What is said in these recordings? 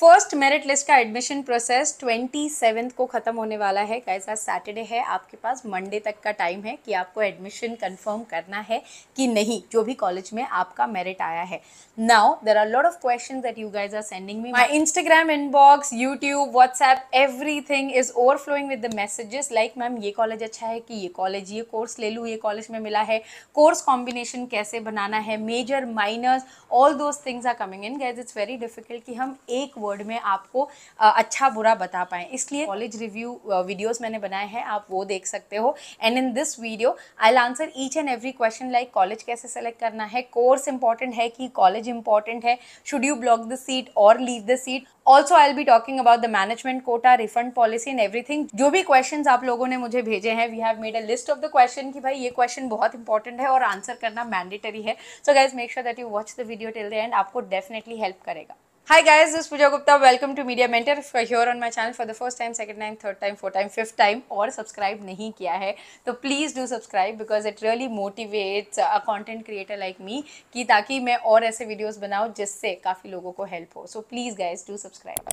First merit list का admission process twenty seventh को ख़त्म होने वाला है कैसा सैटरडे है आपके पास मंडे तक का टाइम है कि आपको एडमिशन कंफर्म करना है कि नहीं जो भी कॉलेज में आपका मेरिट आया है now there are lot of question that you guys are sending me my Instagram inbox YouTube WhatsApp everything is overflowing with the messages like ma'am ये कॉलेज अच्छा है कि ये कॉलेज ये कोर्स ले लूँ ये कॉलेज में मिला है कोर्स कॉम्बिनेशन कैसे बनाना है major minors all those things are coming in guys it's very difficult कि हम एक वर्ड में आपको अच्छा बुरा बता पाएँ इसलिए कॉलेज रिव्यू वीडियोज़ मैंने बनाए हैं आप वो देख सकते हो and in this video I'll answer each and every question like college कैसे सेलेक्ट करना है कोर्स इंपॉर्टेंट है कि कॉलेज इंपॉर्टेंट है should you block the seat और leave the seat also I be talking about the management quota refund policy and everything जो भी question आप लोगों ने मुझे भेजे हैं we have made a list of the question कि भाई ये क्वेश्चन बहुत इंपॉर्टेंट है और आंसर करना मैंडेटरी है so guys make sure that you watch the video till the end आपको डेफिनेटली हेल्प करेगा hi guys this is Pooja Gupta. Welcome to Media Mentor. If you are here on my channel for the first time, second time, third time, और subscribe नहीं किया है तो please do subscribe because it really motivates a content creator like me कि ताकि मैं और ऐसे वीडियोज़ बनाऊँ जिससे काफ़ी लोगों को हेल्प हो so please guys do subscribe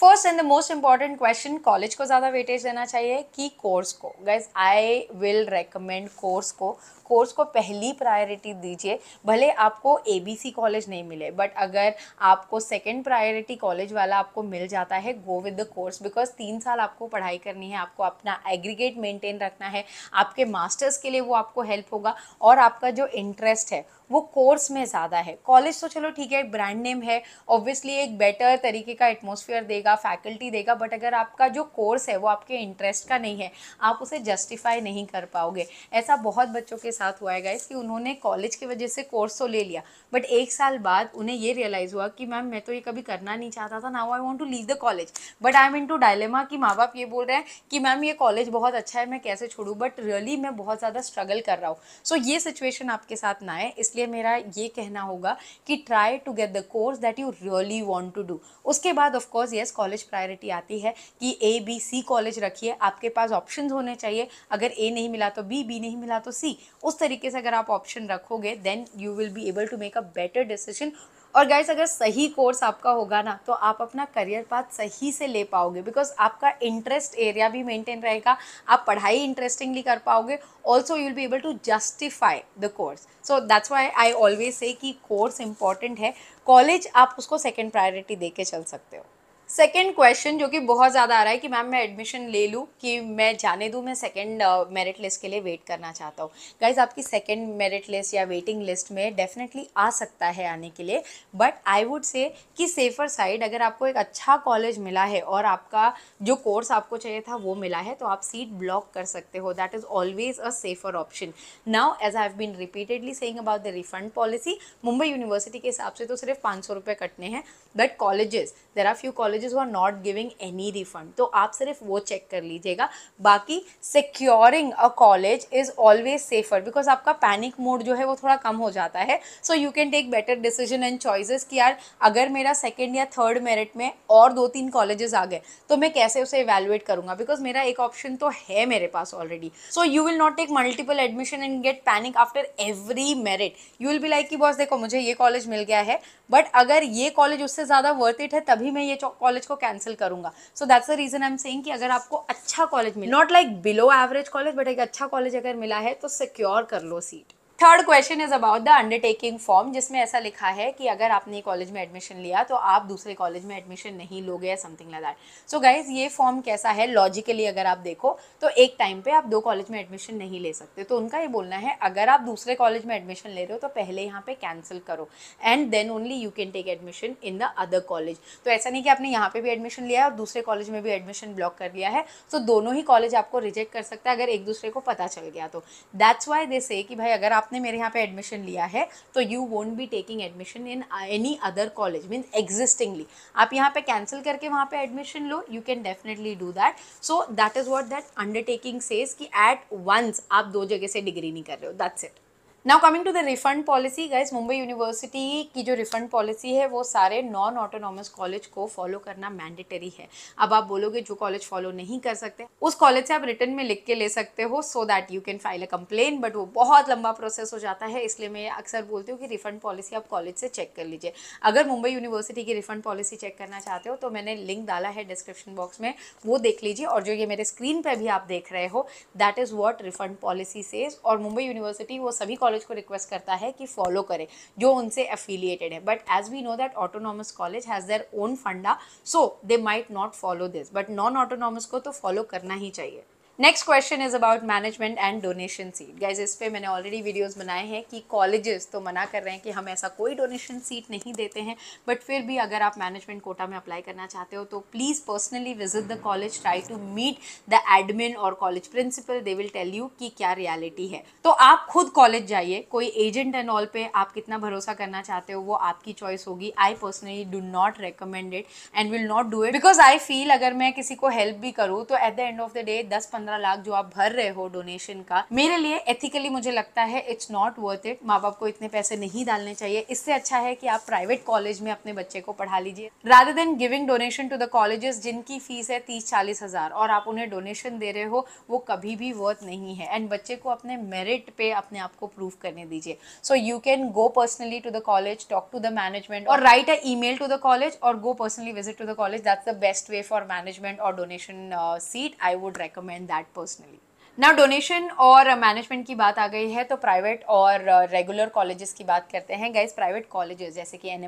first and the most important question college को ज़्यादा वेटेज देना चाहिए कि कोर्स को guys I will recommend course को कोर्स को पहली प्रायोरिटी दीजिए भले आपको सी कॉलेज नहीं मिले बट अगर आपको सेकेंड प्रायोरिटी कॉलेज वाला आपको मिल जाता है go with the course because तीन साल आपको पढ़ाई करनी है आपको अपना एग्रीगेट मेंटेन रखना है आपके मास्टर्स के लिए वो आपको हेल्प होगा और आपका जो इंटरेस्ट है वो कोर्स में ज़्यादा है कॉलेज तो चलो ठीक है एक ब्रांड नेम है ऑब्वियसली एक बेटर तरीके का एटमोसफियर देगा फैकल्टी देगा बट अगर आपका जो कोर्स है वो आपके इंटरेस्ट का नहीं है आप उसे जस्टिफाई नहीं कर पाओगे ऐसा बहुत बच्चों के साथ हुआ है गाइस कि उन्होंने कॉलेज की वजह से कोर्स तो ले लिया बट एक साल बाद उन्हें ये रियलाइज़ हुआ कि मैम मैं तो ये कभी करना नहीं चाहता था now I want to leave the college but I am in to dilemma कि माँ बाप ये बोल रहे हैं कि मैम ये कॉलेज बहुत अच्छा है मैं कैसे छोड़ूँ बट रियली मैं बहुत ज़्यादा स्ट्रगल कर रहा हूँ सो so, ये सिचुएशन आपके साथ ना आए इसलिए मेरा ये कहना होगा कि try to get the course that you really want to do उसके बाद ऑफकोर्स येस कॉलेज प्रायोरिटी आती है कि ए बी सी कॉलेज रखिए आपके पास ऑप्शन होने चाहिए अगर ए नहीं मिला तो बी बी नहीं मिला तो सी उस तरीके से अगर आप ऑप्शन रखोगे then you will be able to make a better decision और गाइस अगर सही कोर्स आपका होगा ना तो आप अपना करियर पाथ सही से ले पाओगे बिकॉज आपका इंटरेस्ट एरिया भी मेंटेन रहेगा आप पढ़ाई इंटरेस्टिंगली कर पाओगे also you will be able to justify the course so that's why I always say कि कोर्स इंपॉर्टेंट है कॉलेज आप उसको सेकेंड प्रायोरिटी दे के चल सकते हो सेकेंड क्वेश्चन जो कि बहुत ज़्यादा आ रहा है कि मैम मैं एडमिशन ले लूँ कि मैं जाने दूँ मैं सेकेंड मेरिट लिस्ट के लिए वेट करना चाहता हूँ गाइज आपकी सेकेंड मेरिट लिस्ट या वेटिंग लिस्ट में डेफिनेटली आ सकता है आने के लिए बट आई वुड से कि सेफर साइड अगर आपको एक अच्छा कॉलेज मिला है और आपका जो कोर्स आपको चाहिए था वो मिला है तो आप सीट ब्लॉक कर सकते हो that is always a safer option now as I have been repeatedly saying about the refund policy Mumbai University के हिसाब से तो सिर्फ पाँच सौ रुपये कटने हैं but colleges there are few college colleges वो are not giving any refund तो आप सिर्फ वो चेक कर लीजिएगा बाकी securing a college is always safer because आपका पैनिक मोड जो है वो थोड़ा कम हो जाता है so you can take better decision and choices कि यार अगर मेरा सेकेंड या थर्ड मेरिट में और दो तीन कॉलेजेस आ गए तो मैं कैसे उसे इवेलुएट करूंगा बिकॉज मेरा एक ऑप्शन तो है मेरे पास already so you will not take multiple admission and get panic after every merit you will be like कि बॉस देखो मुझे ये कॉलेज मिल गया है बट अगर ये कॉलेज उससे ज़्यादा वर्थ इट है तभी मैं ये कॉलेज को कैंसिल करूंगा so that's the reason I am saying कि अगर आपको अच्छा कॉलेज मिले not like below average college but एक अच्छा कॉलेज अगर मिला है तो सिक्योर कर लो seat third question is about the undertaking form जिसमें ऐसा लिखा है कि अगर आपने कॉलेज में एडमिशन लिया तो आप दूसरे कॉलेज में एडमिशन नहीं लोगे या समथिंग लगा दैट सो गाइज ये फॉर्म कैसा है लॉजिकली अगर आप देखो तो एक टाइम पे आप दो कॉलेज में एडमिशन नहीं ले सकते तो उनका ये बोलना है अगर आप दूसरे कॉलेज में एडमिशन ले रहे हो तो पहले यहाँ पे कैंसिल करो and then only you can take admission in the other college तो ऐसा नहीं कि आपने यहाँ पे भी एडमिशन लिया है और दूसरे कॉलेज में भी एडमिशन ब्लॉक कर लिया है so तो दोनों ही कॉलेज आपको रिजेक्ट कर सकता है अगर एक दूसरे को पता चल गया तो दैट्स वाई दे से कि भाई अगर आप आपने मेरे यहाँ पे एडमिशन लिया है तो you won't be taking admission in any other college mean existingly आप यहाँ पे कैंसिल करके वहाँ पे एडमिशन लो you can definitely do that so that is what that undertaking says कि एट वंस आप दो जगह से डिग्री नहीं कर रहे हो that's it now coming to the refund policy guys Mumbai University की जो रिफंड पॉलिसी है वो सारे नॉन ऑटोनॉमस कॉलेज को फॉलो करना मैंडेटरी है अब आप बोलोगे जो कॉलेज फॉलो नहीं कर सकते उस कॉलेज से आप रिटर्न में लिख के ले सकते हो so that you can file a complain but वो बहुत लंबा प्रोसेस हो जाता है इसलिए मैं अक्सर बोलती हूँ कि रिफंड पॉलिसी आप कॉलेज से चेक कर लीजिए अगर मुंबई यूनिवर्सिटी की रिफंड पॉलिसी चेक करना चाहते हो तो मैंने लिंक डाला है डिस्क्रिप्शन बॉक्स में वो देख लीजिए और जो ये मेरे स्क्रीन पर भी आप देख रहे हो that is what refund policy says और मुंबई यूनिवर्सिटी वो सभी कॉलेज को रिक्वेस्ट करता है कि फॉलो करें जो उनसे एफिलिएटेड है but as we know that autonomous college has their own funda so they might not follow this but non autonomous को तो फॉलो करना ही चाहिए next question is about management and donation seat guys इस पर मैंने already videos बनाए हैं कि कॉलेजेस तो मना कर रहे हैं कि हम ऐसा कोई डोनेशन सीट नहीं देते हैं बट फिर भी अगर आप मैनेजमेंट कोटा में अप्लाई करना चाहते हो तो please personally visit the college try to meet the admin और college principal they will tell you कि क्या रियालिटी है तो आप खुद कॉलेज जाइए कोई एजेंट एंड ऑल पे आप कितना भरोसा करना चाहते हो वो आपकी चॉइस होगी I personally do not recommend it and will not do it because I feel अगर मैं किसी को हेल्प भी करूँ तो at the end of the day दस पंद्रह पंद्रह लाख जो आप भर रहे हो डोनेशन का मेरे लिए एथिकली मुझे लगता है इट्स नॉट वर्थ इट माँ बाप को इतने पैसे नहीं डालने चाहिए इससे अच्छा है कि आप प्राइवेट कॉलेज में अपने बच्चे को पढ़ा लीजिए rather than giving donation to the colleges जिनकी फीस है तीस चालीस हजार और आप उन्हें डोनेशन दे रहे हो वो कभी भी वर्थ नहीं है एंड बच्चे को अपने मेरिट पे अपने आप को प्रूव करने दीजिए so you can go personally to the college talk to the management और write a email to the college और go personally visit to the college that's the best way for management और donation seat I would recommend that that personally ना donation और management की बात आ गई है तो प्राइवेट और रेगुलर uh, कॉलेजेस की बात करते हैं गाइज प्राइवेट कॉलेजेस जैसे कि एन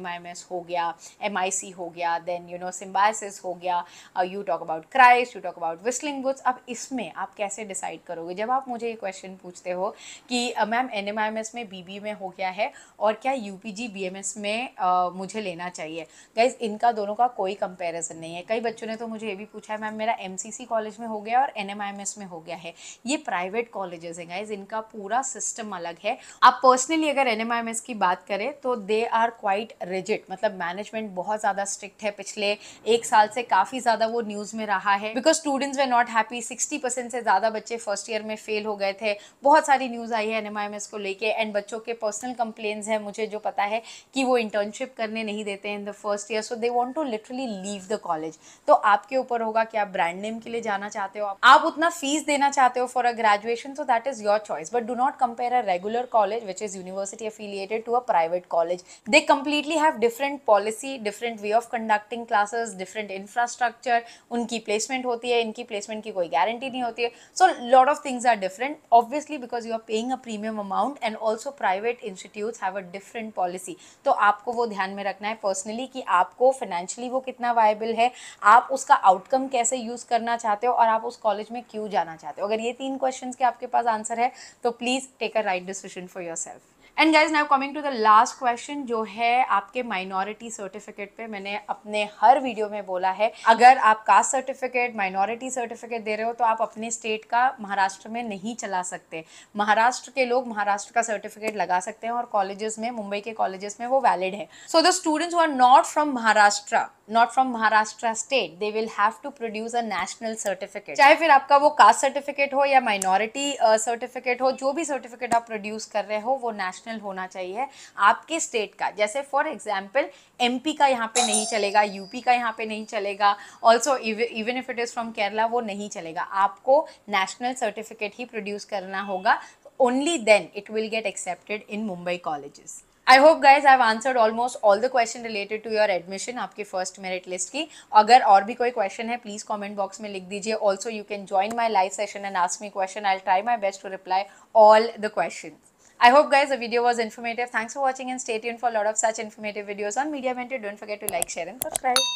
हो गया एम हो गया देन यू नो सिम्बायसिस हो गया you talk about Christ you talk about Whistling बुक्स अब इसमें आप कैसे डिसाइड करोगे जब आप मुझे ये क्वेश्चन पूछते हो कि मैम uh, एन में बी में हो गया है और क्या यू पी में uh, मुझे लेना चाहिए गाइज इनका दोनों का कोई कंपेरिजन नहीं है कई बच्चों ने तो मुझे ये भी पूछा है मैम मेरा एम कॉलेज में हो गया और एन में हो गया है ये प्राइवेट कॉलेजेस हैं गाइज इनका पूरा सिस्टम अलग है आप पर्सनली अगर एन की बात करें तो दे आर क्वाइट रिजिट मतलब मैनेजमेंट बहुत ज़्यादा स्ट्रिक्ट है पिछले एक साल से काफ़ी ज़्यादा वो न्यूज़ में रहा है because students were not happy sixty percent से ज़्यादा बच्चे फर्स्ट ईयर में फेल हो गए थे बहुत सारी न्यूज़ आई है एन को लेके एंड बच्चों के पर्सनल कंप्लेन्स है मुझे जो पता है कि वो इंटर्नशिप करने नहीं देते हैं in the first year so they want to literally leave the college तो आपके ऊपर होगा कि आप ब्रांड नेम के लिए जाना चाहते हो आप उतना फीस देना चाहते हो for a graduation so that is your choice but do not compare a regular college which is university affiliated to a private college they completely have different policy different way of conducting classes different infrastructure unki placement hoti hai inki placement ki koi guarantee nahi hoti hai so lot of things are different obviously because you are paying a premium amount and also private institutes have a different policy to aapko wo dhyan mein rakhna hai personally ki aapko financially wo kitna viable hai aap uska outcome kaise use karna chahte ho aur aap us college mein क्यों jana chahte ho agar ye तीन question के आपके पास answer है तो please take a right decision for yourself and guys now coming to the last question जो है आपके माइनॉरिटी सर्टिफिकेट पे मैंने अपने हर वीडियो में बोला है अगर आप कास्ट सर्टिफिकेट माइनॉरिटी सर्टिफिकेट दे रहे हो तो आप अपने स्टेट का महाराष्ट्र में नहीं चला सकते महाराष्ट्र के लोग महाराष्ट्र का सर्टिफिकेट लगा सकते हैं और कॉलेजेस में मुंबई के कॉलेजेस में वो वैलिड है so the students are not from Maharashtra not from Maharashtra state they will have to produce a national certificate चाहे फिर आपका वो कास्ट सर्टिफिकेट हो या माइनॉरिटी सर्टिफिकेट हो जो भी सर्टिफिकेट आप प्रोड्यूस कर रहे हो वो नेशनल प्रोफेशनल होना चाहिए आपके स्टेट का जैसे फॉर एग्जाम्पल एम का यहाँ पर नहीं चलेगा यूपी का यहाँ पर नहीं चलेगा also even if it is from Kerala वो नहीं चलेगा आपको नेशनल सर्टिफिकेट ही प्रोड्यूस करना होगा only then it will get accepted in Mumbai colleges. I hope guys I answered almost all the question related to your admission आपकी first merit list की अगर और भी कोई क्वेश्चन है प्लीज़ कॉमेंट बॉक्स में लिख दीजिए also you can join my live session and ask me question I try my best to reply all the question I hope guys the video was informative. Thanks for watching and stay tuned for a lot of such informative videos on Media Mentor. Don't forget to like, share and subscribe.